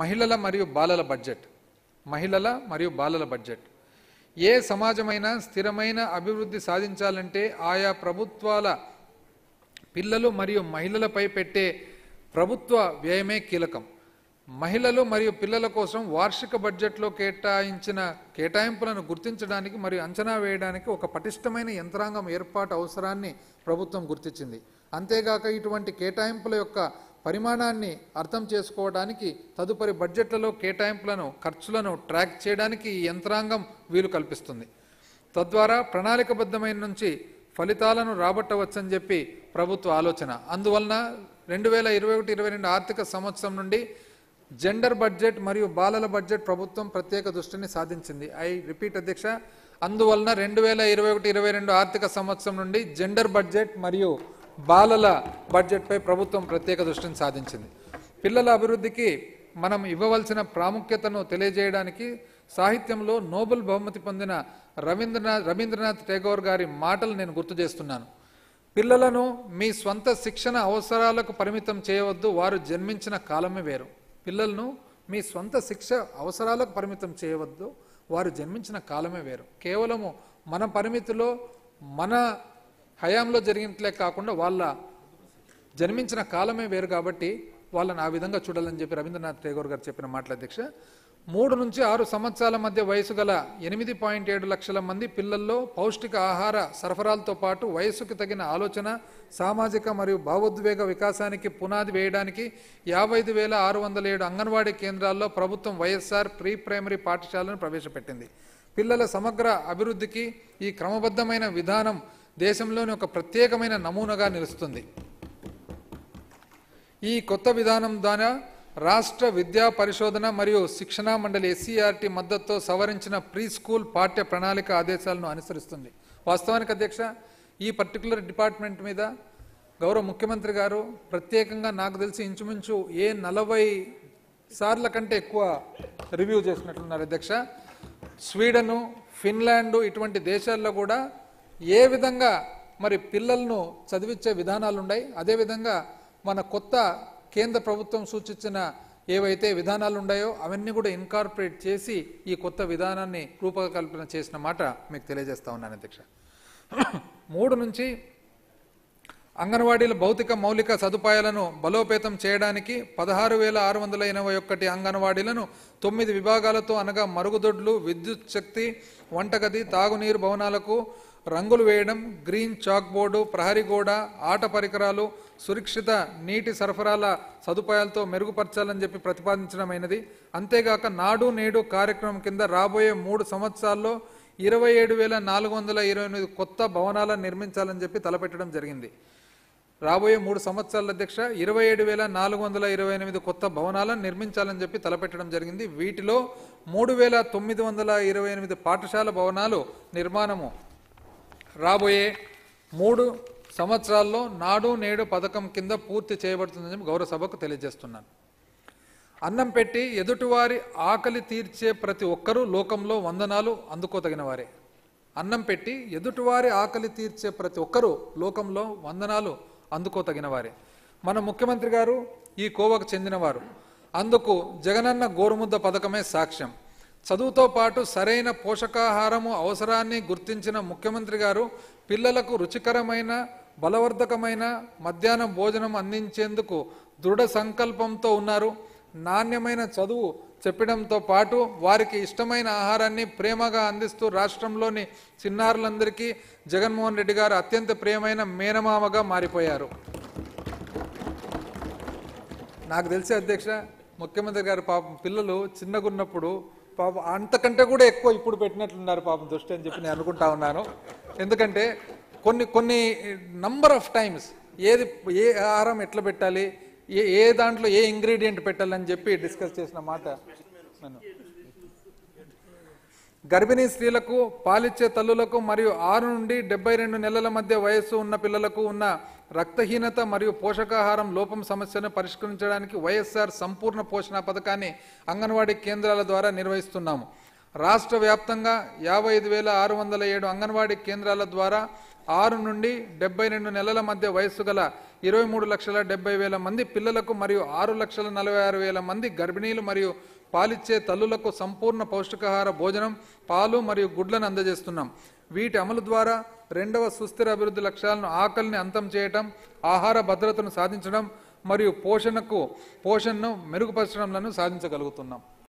మహిళల మరియు బాలల బడ్జెట్ మహిళల మరియు బాలల బడ్జెట్ ఏ సమాజమైన స్థిరమైన అభివృద్ధి సాధించాలంటే ఆయా ప్రభుత్వాల పిల్లలు మరియు మహిళలపై పెట్టే ప్రభుత్వ వ్యయమే కీలకం మహిళలు మరియు పిల్లల కోసం వార్షిక బడ్జెట్లో కేటాయించిన కేటాయింపులను గుర్తించడానికి మరియు అంచనా వేయడానికి ఒక పటిష్టమైన యంత్రాంగం ఏర్పాటు అవసరాన్ని ప్రభుత్వం గుర్తించింది అంతేగాక ఇటువంటి కేటాయింపుల యొక్క పరిమాణాన్ని అర్థం చేసుకోవడానికి తదుపరి బడ్జెట్లలో కేటాయింపులను ఖర్చులను ట్రాక్ చేయడానికి ఈ యంత్రాంగం వీలు కల్పిస్తుంది తద్వారా ప్రణాళికబద్ధమైన నుంచి ఫలితాలను రాబట్టవచ్చని చెప్పి ప్రభుత్వ ఆలోచన అందువలన రెండు వేల ఇరవై ఒకటి ఇరవై రెండు ఆర్థిక సంవత్సరం నుండి జెండర్ బడ్జెట్ మరియు బాలల బడ్జెట్ ప్రభుత్వం ప్రత్యేక దృష్టిని సాధించింది ఐ రిపీట్ అధ్యక్ష అందువలన రెండు వేల ఇరవై ఒకటి ఇరవై రెండు ఆర్థిక సంవత్సరం నుండి జెండర్ బడ్జెట్ మరియు బాలల బడ్జెట్పై ప్రభుత్వం ప్రత్యేక దృష్టిని సాధించింది పిల్లల అభివృద్ధికి మనం ఇవ్వవలసిన ప్రాముఖ్యతను తెలియజేయడానికి సాహిత్యంలో నోబెల్ బహుమతి పొందిన రవీంద్రనాథ్ రవీంద్రనాథ్ టేగోర్ గారి మాటలు నేను గుర్తు చేస్తున్నాను పిల్లలను మీ స్వంత శిక్షణ అవసరాలకు పరిమితం చేయవద్దు వారు జన్మించిన కాలమే వేరు పిల్లలను మీ స్వంత శిక్ష అవసరాలకు పరిమితం చేయవద్దు వారు జన్మించిన కాలమే వేరు కేవలము మన పరిమితిలో మన హయాంలో జరిగినట్లే కాకుండా వాళ్ళ జన్మించిన కాలమే వేరు కాబట్టి వాళ్ళని ఆ విధంగా చూడాలని చెప్పి రవీంద్రనాథ్ ఠాగూర్ గారు చెప్పిన మాటల అధ్యక్ష మూడు నుంచి ఆరు సంవత్సరాల మధ్య వయసు గల ఎనిమిది పాయింట్ ఏడు లక్షల మంది పిల్లల్లో పౌష్టిక ఆహార సరఫరాలతో పాటు వయసుకు తగిన ఆలోచన సామాజిక మరియు భావోద్వేగ వికాసానికి పునాది వేయడానికి యాభై ఐదు వేల ఆరు వందల ఏడు అంగన్వాడీ కేంద్రాల్లో ప్రభుత్వం వైఎస్ఆర్ ప్రీ ప్రైమరీ పాఠశాలను ప్రవేశపెట్టింది పిల్లల సమగ్ర అభివృద్ధికి ఈ క్రమబద్ధమైన విధానం దేశంలోని ఒక ప్రత్యేకమైన నమూనాగా నిలుస్తుంది ఈ కొత్త విధానం ద్వారా రాష్ట్ర విద్యా పరిశోధన మరియు శిక్షణ మండలి ఎస్సీఆర్టీ e మద్దతుతో సవరించిన ప్రీ స్కూల్ పాఠ్య ప్రణాళిక ఆదేశాలను అనుసరిస్తుంది వాస్తవానికి అధ్యక్ష ఈ పర్టికులర్ డిపార్ట్మెంట్ మీద గౌరవ ముఖ్యమంత్రి గారు ప్రత్యేకంగా నాకు తెలిసి ఇంచుమించు ఏ నలభై సార్ల కంటే ఎక్కువ రివ్యూ చేసినట్లున్నారు అధ్యక్ష స్వీడను ఫిన్లాండ్ ఇటువంటి దేశాల్లో కూడా ఏ విధంగా మరి పిల్లలను చదివించే విధానాలు ఉన్నాయి అదేవిధంగా మన కొత్త కేంద్ర ప్రభుత్వం సూచించిన ఏవైతే విధానాలు ఉన్నాయో అవన్నీ కూడా ఇన్కార్పొరేట్ చేసి ఈ కొత్త విధానాన్ని రూపకల్పన చేసిన మాట మీకు తెలియజేస్తా ఉన్నాను అధ్యక్ష మూడు నుంచి అంగన్వాడీల భౌతిక మౌలిక సదుపాయాలను బలోపేతం చేయడానికి పదహారు వేల ఆరు వందల ఎనభై ఒకటి అంగన్వాడీలను తొమ్మిది విభాగాలతో అనగా మరుగుదొడ్లు విద్యుత్ శక్తి వంటగది తాగునీరు భవనాలకు రంగులు వేయడం గ్రీన్ చాక్ బోర్డు ప్రహరీ గోడ ఆట పరికరాలు సురక్షిత నీటి సరఫరాల సదుపాయాలతో మెరుగుపరచాలని చెప్పి ప్రతిపాదించడమైనది అంతేగాక నాడు నేడు కార్యక్రమం కింద రాబోయే మూడు సంవత్సరాల్లో ఇరవై ఏడు వేల నాలుగు వందల ఇరవై ఎనిమిది కొత్త భవనాలను నిర్మించాలని చెప్పి తలపెట్టడం జరిగింది రాబోయే మూడు సంవత్సరాల అధ్యక్ష ఇరవై ఏడు వేల నాలుగు వందల ఇరవై ఎనిమిది కొత్త భవనాలను నిర్మించాలని చెప్పి తలపెట్టడం జరిగింది వీటిలో మూడు వేల తొమ్మిది వందల ఇరవై ఎనిమిది పాఠశాల భవనాలు నిర్మాణము రాబోయే మూడు సంవత్సరాల్లో నాడు నేడు పథకం కింద పూర్తి చేయబడుతుందని చెప్పి గౌరవ సభకు తెలియజేస్తున్నాను అన్నం పెట్టి ఎదుటివారి ఆకలి తీర్చే ప్రతి ఒక్కరూ లోకంలో వందనాలు అందుకోదగిన వారే అన్నం పెట్టి ఎదుటివారి ఆకలి తీర్చే ప్రతి ఒక్కరూ లోకంలో వందనాలు అందుకోతగిన వారే మన ముఖ్యమంత్రి గారు ఈ కోవకు చెందినవారు అందుకు జగనన్న గోరుముద్ద పథకమే సాక్ష్యం చదువుతో పాటు సరైన పోషకాహారము అవసరాన్ని గుర్తించిన ముఖ్యమంత్రి గారు పిల్లలకు రుచికరమైన బలవర్ధకమైన మధ్యాహ్నం భోజనం అందించేందుకు దృఢ సంకల్పంతో ఉన్నారు నాణ్యమైన చదువు చెప్పడంతో పాటు వారికి ఇష్టమైన ఆహారాన్ని ప్రేమగా అందిస్తూ రాష్ట్రంలోని చిన్నారులందరికీ జగన్మోహన్ రెడ్డి గారు అత్యంత ప్రియమైన మేనమామగా మారిపోయారు నాకు తెలిసే అధ్యక్ష ముఖ్యమంత్రి గారు పాపం పిల్లలు చిన్నగున్నప్పుడు పాపం అంతకంటే కూడా ఎక్కువ ఇప్పుడు పెట్టినట్లున్నారు పాపం దృష్టి అని చెప్పి నేను అనుకుంటా ఉన్నాను ఎందుకంటే కొన్ని కొన్ని నంబర్ ఆఫ్ టైమ్స్ ఏది ఏ ఆహారం ఎట్లా పెట్టాలి ఏ ఏ దాంట్లో ఏ ఇంగ్రీడియంట్ పెట్టాలని చెప్పి డిస్కస్ చేసిన మాట గర్భిణీ స్త్రీలకు పాలిచ్చే తల్లులకు మరియు ఆరు నుండి డెబ్బై రెండు నెలల మధ్య వయస్సు ఉన్న పిల్లలకు ఉన్న రక్తహీనత మరియు పోషకాహారం లోపం సమస్యను పరిష్కరించడానికి వైఎస్ఆర్ సంపూర్ణ పోషణ పథకాన్ని అంగన్వాడీ కేంద్రాల ద్వారా నిర్వహిస్తున్నాము రాష్ట్ర వ్యాప్తంగా యాభై ఐదు వేల ఆరు వందల ఏడు అంగన్వాడీ కేంద్రాల ద్వారా ఆరు నుండి డెబ్బై రెండు నెలల మధ్య వయస్సు గల ఇరవై మూడు లక్షల డెబ్బై వేల మంది పిల్లలకు మరియు ఆరు లక్షల నలభై ఆరు వేల మంది గర్భిణీలు మరియు పాలిచ్చే తల్లులకు సంపూర్ణ పౌష్టికాహార భోజనం పాలు మరియు గుడ్లను అందజేస్తున్నాం వీటి అమలు ద్వారా రెండవ సుస్థిర అభివృద్ధి లక్ష్యాలను ఆకలిని అంతం చేయటం ఆహార భద్రతను సాధించడం మరియు పోషణకు పోషణను మెరుగుపరచడంలను సాధించగలుగుతున్నాం